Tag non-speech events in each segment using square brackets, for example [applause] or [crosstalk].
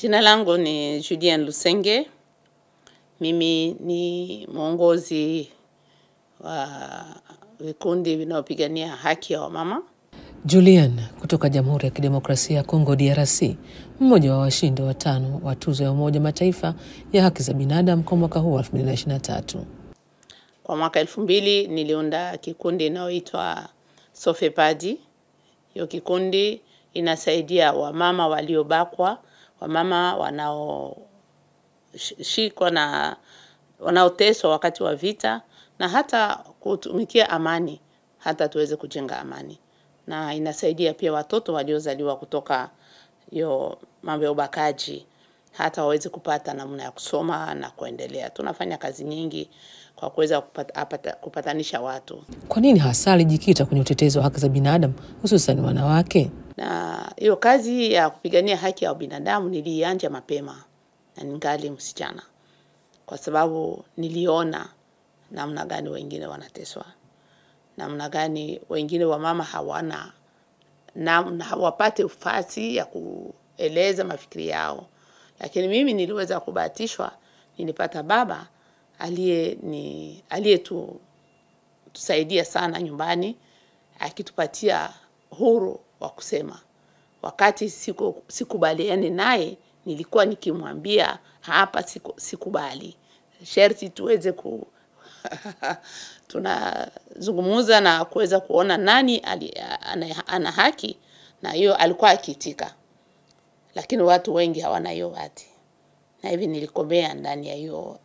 Jina langu ni Julian Lusenge. Mimi ni mwongozi wa vikundi vinaopigania haki ya wamama. Julian kutoka Jamhuri ya Kidemokrasia ya Kongo, DRC, mmoja wa washindi watano wa tuzo ya Umoja Mataifa ya haki za binadamu kwa mwaka huu 2023. Kwa mwaka elfu mbili niliunda kikundi inayoitwa Sofepadi. Hiyo kikundi inasaidia wamama waliobakwa wamama wanaoshikwa na wanaoteswa wakati wa vita na hata kutumikia amani, hata tuweze kujenga amani, na inasaidia pia watoto waliozaliwa kutoka hiyo mambo ya ubakaji hata waweze kupata namna ya kusoma na kuendelea. Tunafanya kazi nyingi kwa kuweza kupata, kupatanisha watu. Kwa nini hasa alijikita kwenye utetezi wa haki za binadamu hususan wanawake? na hiyo kazi ya kupigania haki ya binadamu nilianja mapema na ningali msichana, kwa sababu niliona namna gani wengine wanateswa, namna gani wengine wamama hawana na hawapate ufasi ya kueleza mafikiri yao. Lakini mimi niliweza kubahatishwa, nilipata baba aliye ni aliyetusaidia sana nyumbani, akitupatia huru wa kusema. Wakati siku, sikubaliani naye nilikuwa nikimwambia hapa siku, sikubali, sherti tuweze ku [laughs] tunazungumza na kuweza kuona nani ali, ana, ana haki, na hiyo alikuwa akiitika, lakini watu wengi hawana hiyo hati, na hivi nilikomea ndani ya hiyo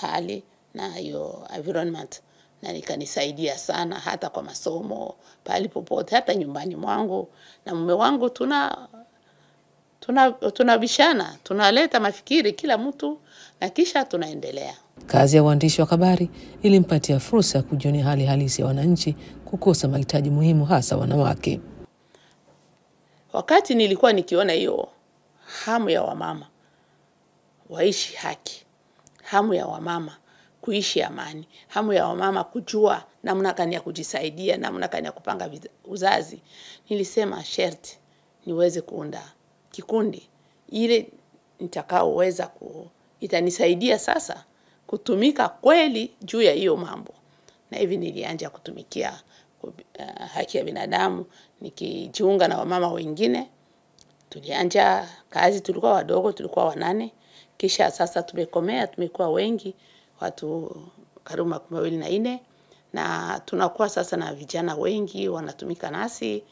hali na hiyo environment na nikanisaidia sana hata kwa masomo pale popote, hata nyumbani mwangu na mume wangu tuna tunabishana tuna tunaleta mafikiri kila mtu na kisha tunaendelea. Kazi ya uandishi wa habari ilimpatia fursa ya kujionea hali halisi ya wananchi kukosa mahitaji muhimu, hasa wanawake. Wakati nilikuwa nikiona hiyo hamu ya wamama waishi haki, hamu ya wamama kuishi amani, hamu ya wamama kujua namna gani ya kujisaidia, namna gani ya kupanga uzazi, nilisema sherti niweze kuunda kikundi ile nitakaoweza ku itanisaidia sasa kutumika kweli juu ya hiyo mambo, na hivi nilianja kutumikia uh, haki ya binadamu nikijiunga na wamama wengine. Tulianja kazi, tulikuwa wadogo, tulikuwa wanane, kisha sasa tumekomea, tumekuwa wengi watu karibu makumi mawili na nne na tunakuwa sasa na vijana wengi wanatumika nasi,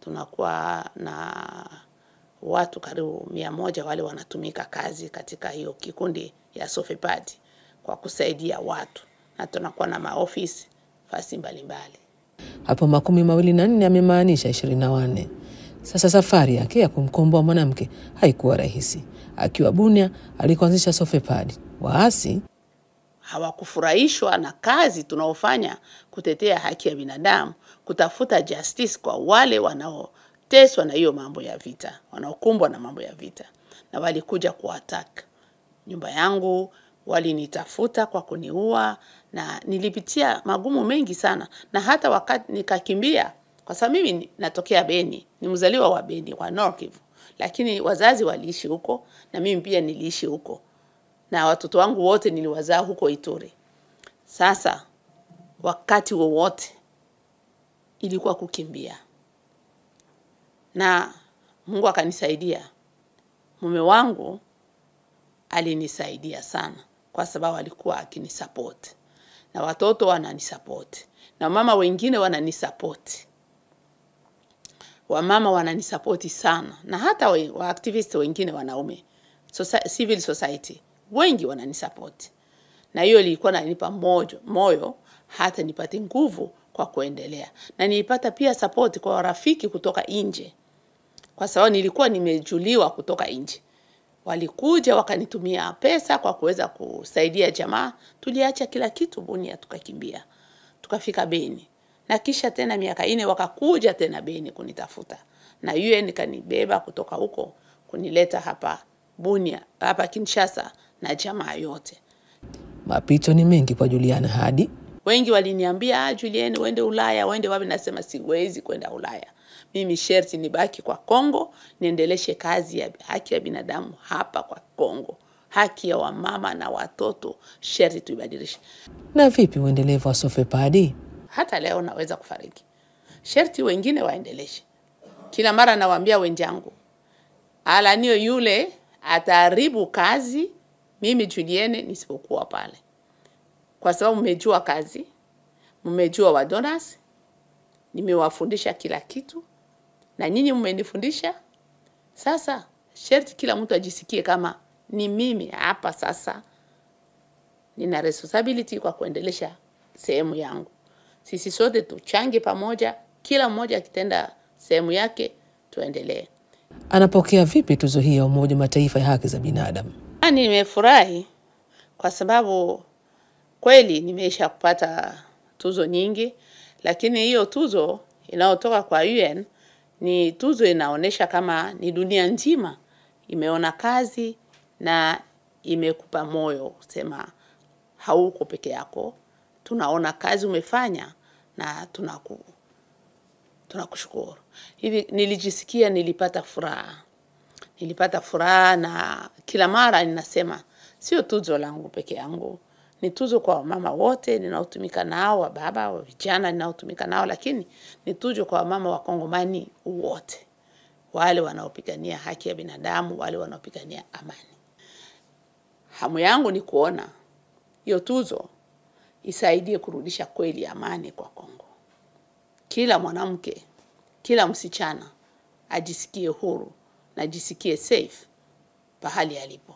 tunakuwa na watu karibu mia moja wale wanatumika kazi katika hiyo kikundi ya Sofepad kwa kusaidia watu, na tunakuwa na maofisi fasi mbalimbali hapo. Makumi mawili na nne amemaanisha ishirini na wanne. Sasa safari yake ya kumkomboa mwanamke haikuwa rahisi. Akiwa Bunia alikuanzisha Sofepad, waasi hawakufurahishwa na kazi tunaofanya kutetea haki ya binadamu, kutafuta justice kwa wale wanaoteswa na hiyo mambo ya vita, wanaokumbwa na mambo ya vita, na walikuja kuattack nyumba yangu, walinitafuta kwa kuniua, na nilipitia magumu mengi sana, na hata wakati nikakimbia, kwa sababu mimi natokea Beni, ni mzaliwa wa Beni wa North Kivu, lakini wazazi waliishi huko na mimi pia niliishi huko na watoto wangu wote niliwazaa huko Ituri. Sasa wakati wowote ilikuwa kukimbia, na Mungu akanisaidia. Mume wangu alinisaidia sana, kwa sababu alikuwa akinisapoti na watoto wananisapoti na mama wengine wananisapoti, wamama wananisapoti sana, na hata wa waaktivisti wengine wanaume, so civil society wengi wananisapoti, na hiyo ilikuwa nanipa moyo, moyo hata nipate nguvu kwa kuendelea, na nilipata pia sapoti kwa rafiki kutoka nje, kwa sababu nilikuwa nimejuliwa kutoka nje. Walikuja wakanitumia pesa kwa kuweza kusaidia jamaa. Tuliacha kila kitu Bunia, tukakimbia tukafika Beni, na kisha tena miaka ine wakakuja tena Beni kunitafuta, na yeye nikanibeba kutoka huko kunileta hapa Bunia, hapa Kinshasa na jamaa yote. Mapito ni mengi kwa Juliana Hadi. Wengi waliniambia ah, Julienne uende Ulaya, uende wapi? Nasema siwezi kwenda Ulaya, mimi sherti nibaki kwa Kongo, niendeleshe kazi ya haki ya binadamu hapa kwa Kongo, haki ya wamama na watoto sherti tuibadilishe. Na vipi uendelevu wa Padi? Hata leo naweza kufariki, sherti wengine waendeleshe. Kila mara nawaambia wenjangu alanio yule ataharibu kazi mimi Julienne nisipokuwa pale, kwa sababu mmejua kazi, mmejua wadonas, nimewafundisha kila kitu na nyinyi mmenifundisha. Sasa sherti kila mtu ajisikie kama ni mimi hapa sasa nina responsibility kwa kuendelesha sehemu yangu. Sisi sote tuchange pamoja, kila mmoja akitenda sehemu yake, tuendelee anapokea vipi tuzo hii ya Umoja Mataifa ya haki za binadamu? Ah, nimefurahi kwa sababu kweli nimeisha kupata tuzo nyingi, lakini hiyo tuzo inayotoka kwa UN ni tuzo inaonyesha kama ni dunia nzima imeona kazi na imekupa moyo kusema hauko peke yako, tunaona kazi umefanya na tunaku Tunakushukuru. Hivi nilijisikia, nilipata furaha, nilipata furaha, na kila mara ninasema sio tuzo langu peke yangu, ni tuzo kwa wamama wote ninaotumika nao, wa baba wa vijana ninaotumika nao, lakini ni tuzo kwa wamama wakongomani wote, wale wanaopigania haki ya binadamu, wale wanaopigania amani. Hamu yangu ni kuona hiyo tuzo isaidie kurudisha kweli amani kwa kila mwanamke, kila msichana ajisikie huru na ajisikie safe pahali alipo.